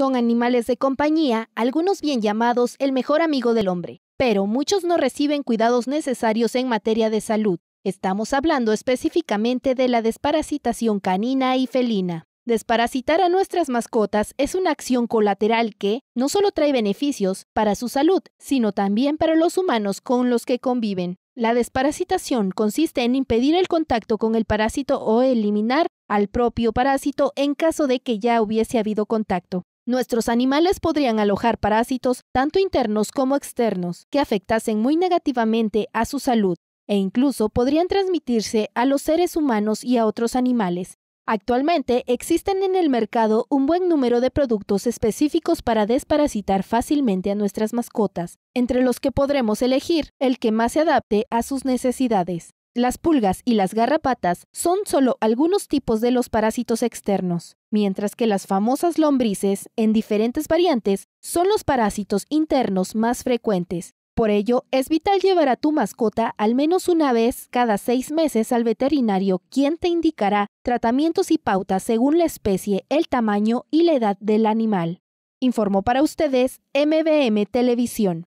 Son animales de compañía, algunos bien llamados el mejor amigo del hombre, pero muchos no reciben cuidados necesarios en materia de salud. Estamos hablando específicamente de la desparasitación canina y felina. Desparasitar a nuestras mascotas es una acción colateral que no solo trae beneficios para su salud, sino también para los humanos con los que conviven. La desparasitación consiste en impedir el contacto con el parásito o eliminar al propio parásito en caso de que ya hubiese habido contacto. Nuestros animales podrían alojar parásitos tanto internos como externos que afectasen muy negativamente a su salud e incluso podrían transmitirse a los seres humanos y a otros animales. Actualmente existen en el mercado un buen número de productos específicos para desparasitar fácilmente a nuestras mascotas, entre los que podremos elegir el que más se adapte a sus necesidades. Las pulgas y las garrapatas son solo algunos tipos de los parásitos externos, mientras que las famosas lombrices, en diferentes variantes, son los parásitos internos más frecuentes. Por ello, es vital llevar a tu mascota al menos una vez cada seis meses al veterinario, quien te indicará tratamientos y pautas según la especie, el tamaño y la edad del animal. Informó para ustedes MBM Televisión.